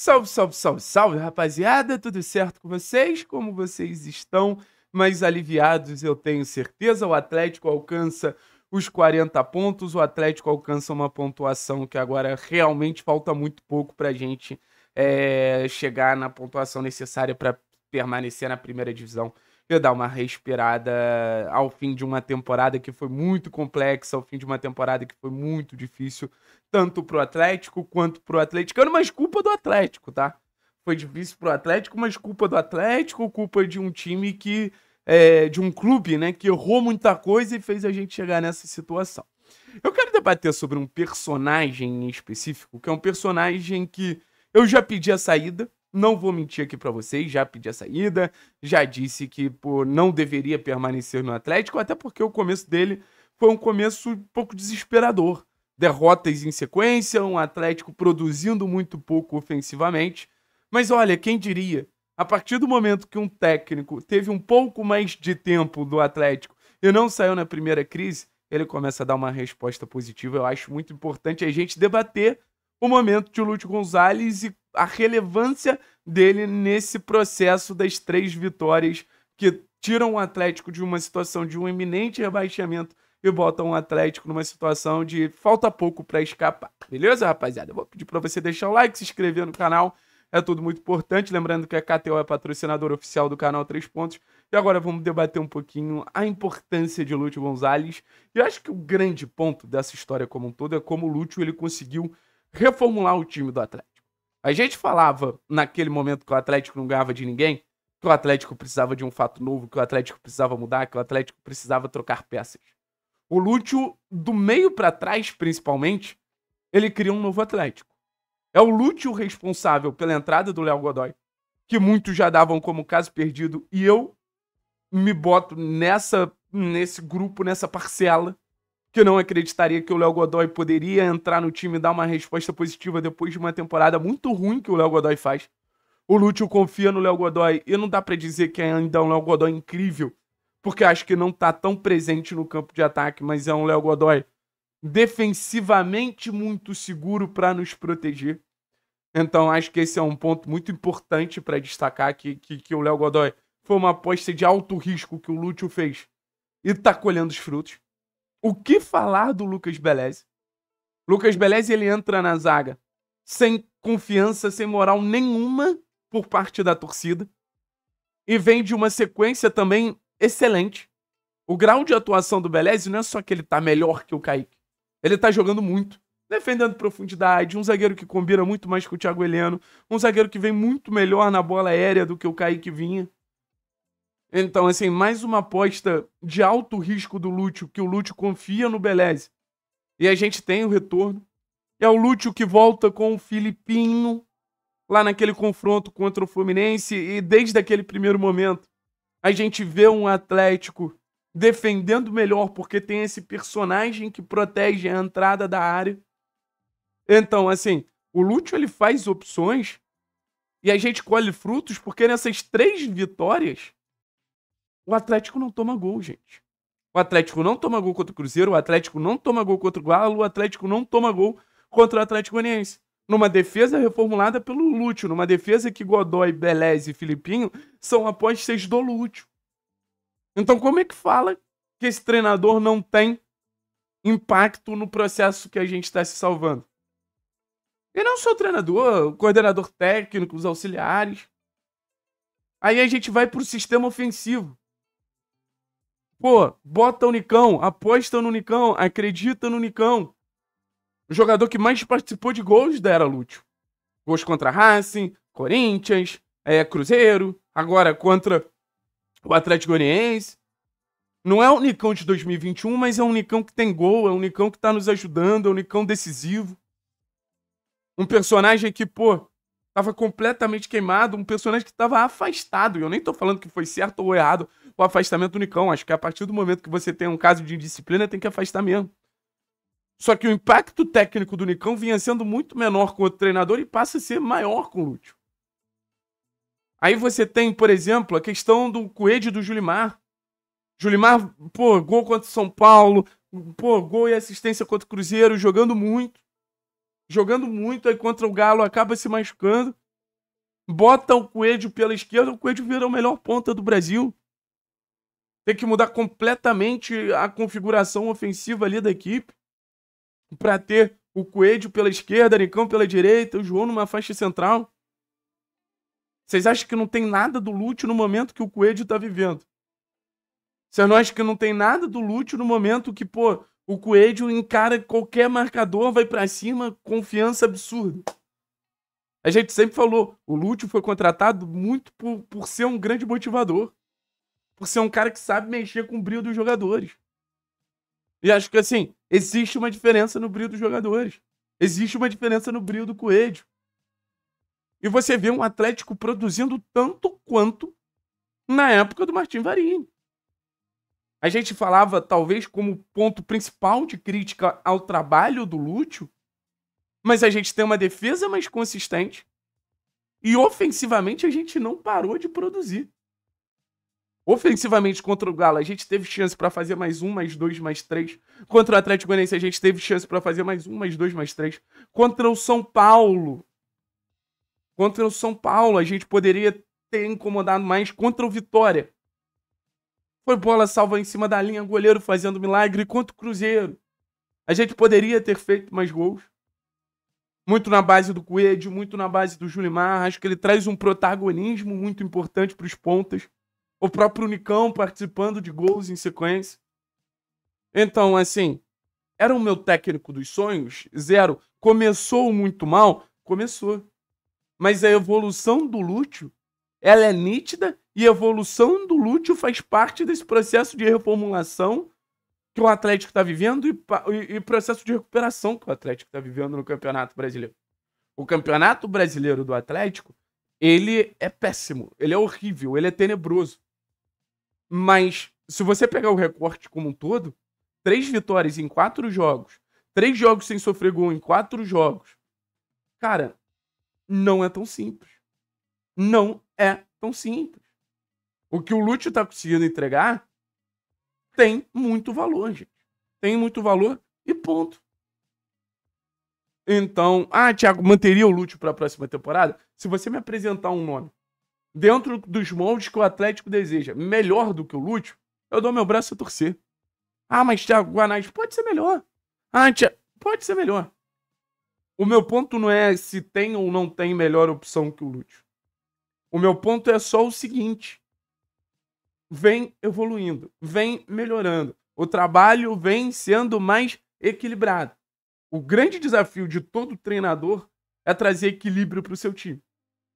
Salve, salve, salve, salve, rapaziada! Tudo certo com vocês? Como vocês estão? Mais aliviados, eu tenho certeza. O Atlético alcança os 40 pontos, o Atlético alcança uma pontuação que agora realmente falta muito pouco para a gente é, chegar na pontuação necessária para permanecer na primeira divisão eu dar uma respirada ao fim de uma temporada que foi muito complexa, ao fim de uma temporada que foi muito difícil, tanto pro Atlético quanto pro Atleticano, mas culpa do Atlético, tá? Foi difícil pro Atlético, mas culpa do Atlético, culpa de um time que. É, de um clube, né, que errou muita coisa e fez a gente chegar nessa situação. Eu quero debater sobre um personagem em específico, que é um personagem que eu já pedi a saída, não vou mentir aqui para vocês, já pedi a saída, já disse que pô, não deveria permanecer no Atlético, até porque o começo dele foi um começo um pouco desesperador. Derrotas em sequência, um Atlético produzindo muito pouco ofensivamente. Mas olha, quem diria? A partir do momento que um técnico teve um pouco mais de tempo do Atlético e não saiu na primeira crise, ele começa a dar uma resposta positiva. Eu acho muito importante a gente debater o momento de Lúcio Gonzalez e a relevância dele nesse processo das três vitórias que tiram o Atlético de uma situação de um iminente rebaixamento e botam o Atlético numa situação de falta pouco para escapar. Beleza, rapaziada? Eu vou pedir para você deixar o like, se inscrever no canal, é tudo muito importante. Lembrando que a KTO é patrocinadora oficial do canal Três Pontos. E agora vamos debater um pouquinho a importância de Lúcio Gonzalez. E eu acho que o grande ponto dessa história como um todo é como o Lúcio ele conseguiu reformular o time do Atlético. A gente falava naquele momento que o Atlético não ganhava de ninguém, que o Atlético precisava de um fato novo, que o Atlético precisava mudar, que o Atlético precisava trocar peças. O Lúcio, do meio para trás, principalmente, ele cria um novo Atlético. É o Lúcio responsável pela entrada do Léo Godoy, que muitos já davam como caso perdido, e eu me boto nessa nesse grupo, nessa parcela que não acreditaria que o Léo Godoy poderia entrar no time e dar uma resposta positiva depois de uma temporada muito ruim que o Léo Godoy faz. O Lúcio confia no Léo Godoy e não dá para dizer que é ainda um Léo Godoy incrível, porque acho que não tá tão presente no campo de ataque, mas é um Léo Godoy defensivamente muito seguro para nos proteger. Então acho que esse é um ponto muito importante para destacar que, que, que o Léo Godoy foi uma aposta de alto risco que o Lúcio fez e tá colhendo os frutos. O que falar do Lucas Belez? Lucas Belez ele entra na zaga sem confiança, sem moral nenhuma por parte da torcida e vem de uma sequência também excelente. O grau de atuação do Belez não é só que ele tá melhor que o Kaique. Ele tá jogando muito, defendendo profundidade, um zagueiro que combina muito mais com o Thiago Heleno, um zagueiro que vem muito melhor na bola aérea do que o Kaique vinha. Então, assim, mais uma aposta de alto risco do Lúcio, que o Lúcio confia no Beleze. E a gente tem o retorno. E é o Lúcio que volta com o Filipinho lá naquele confronto contra o Fluminense. E desde aquele primeiro momento, a gente vê um Atlético defendendo melhor, porque tem esse personagem que protege a entrada da área. Então, assim, o Lúcio ele faz opções e a gente colhe frutos, porque nessas três vitórias o Atlético não toma gol, gente. O Atlético não toma gol contra o Cruzeiro, o Atlético não toma gol contra o Galo, o Atlético não toma gol contra o Atlético Goianiense. Numa defesa reformulada pelo Lúcio, numa defesa que Godoy, Belez e Filipinho são após seis do Lúcio. Então como é que fala que esse treinador não tem impacto no processo que a gente está se salvando? E não só o treinador, o coordenador técnico, os auxiliares. Aí a gente vai para o sistema ofensivo. Pô, bota o Nicão, aposta no Nicão, acredita no Nicão. O jogador que mais participou de gols da Era Lúcio. Gols contra Racing, Corinthians, é, Cruzeiro, agora contra o Atlético Goianiense. Não é o Nicão de 2021, mas é um Nicão que tem gol, é um Nicão que tá nos ajudando, é um Nicão decisivo. Um personagem que, pô, tava completamente queimado, um personagem que tava afastado. E eu nem tô falando que foi certo ou errado, o afastamento do Nicão Acho que a partir do momento que você tem um caso de indisciplina, tem que afastar mesmo. Só que o impacto técnico do Nicão vinha sendo muito menor com o treinador e passa a ser maior com o Lúcio. Aí você tem, por exemplo, a questão do Coelho do Julimar. Julimar, pô, gol contra o São Paulo, pô, gol e assistência contra o Cruzeiro, jogando muito. Jogando muito, aí contra o Galo acaba se machucando. Bota o Coelho pela esquerda, o Coelho vira o melhor ponta do Brasil. Tem que mudar completamente a configuração ofensiva ali da equipe para ter o Coelho pela esquerda, Nicão pela direita, o João numa faixa central. Vocês acham que não tem nada do Lúcio no momento que o Coelho tá vivendo? Vocês não acham que não tem nada do Lúcio no momento que, pô, o Coelho encara qualquer marcador, vai para cima, confiança absurda. A gente sempre falou, o Lúcio foi contratado muito por, por ser um grande motivador. Por ser um cara que sabe mexer com o brilho dos jogadores. E acho que, assim, existe uma diferença no brilho dos jogadores. Existe uma diferença no brilho do Coelho. E você vê um Atlético produzindo tanto quanto na época do Martim Varini. A gente falava, talvez, como ponto principal de crítica ao trabalho do Lúcio, mas a gente tem uma defesa mais consistente e ofensivamente a gente não parou de produzir. Ofensivamente contra o Galo, a gente teve chance para fazer mais um, mais dois, mais três. Contra o Atlético Goianiense, a gente teve chance para fazer mais um, mais dois, mais três. Contra o São Paulo. Contra o São Paulo, a gente poderia ter incomodado mais. Contra o Vitória. Foi bola salva em cima da linha, goleiro fazendo milagre. Contra o Cruzeiro. A gente poderia ter feito mais gols. Muito na base do Coelho, muito na base do Julimar. Acho que ele traz um protagonismo muito importante para os pontas o próprio Unicão participando de gols em sequência. Então, assim, era o meu técnico dos sonhos? Zero. Começou muito mal? Começou. Mas a evolução do Lúcio, ela é nítida e a evolução do Lúcio faz parte desse processo de reformulação que o Atlético está vivendo e, e, e, processo de recuperação que o Atlético está vivendo no Campeonato Brasileiro. O Campeonato Brasileiro do Atlético, ele é péssimo, ele é horrível, ele é tenebroso. Mas se você pegar o recorte como um todo, três vitórias em quatro jogos, três jogos sem sofrer gol em quatro jogos, cara, não é tão simples. Não é tão simples. O que o Lúcio tá conseguindo entregar tem muito valor, gente. Tem muito valor e ponto. Então, ah, Thiago, manteria o Lúcio para a próxima temporada? Se você me apresentar um nome dentro dos moldes que o Atlético deseja, melhor do que o Lúcio, eu dou meu braço a torcer. Ah, mas Thiago Guanais pode ser melhor. Ah, tia, pode ser melhor. O meu ponto não é se tem ou não tem melhor opção que o Lúcio. O meu ponto é só o seguinte: vem evoluindo, vem melhorando. O trabalho vem sendo mais equilibrado. O grande desafio de todo treinador é trazer equilíbrio para o seu time.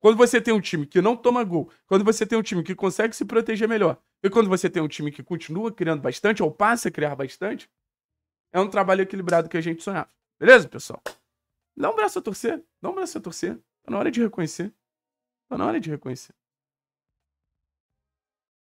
Quando você tem um time que não toma gol, quando você tem um time que consegue se proteger melhor, e quando você tem um time que continua criando bastante, ou passa a criar bastante, é um trabalho equilibrado que a gente sonhava. Beleza, pessoal? Dá um braço a torcer, dá um braço a torcer. Tá na hora de reconhecer. Tá na hora de reconhecer.